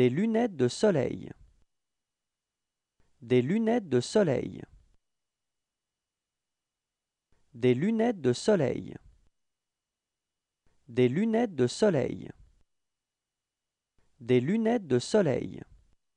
Des lunettes de soleil. Des lunettes de soleil. Des lunettes de soleil. Des lunettes de soleil. Des lunettes de soleil.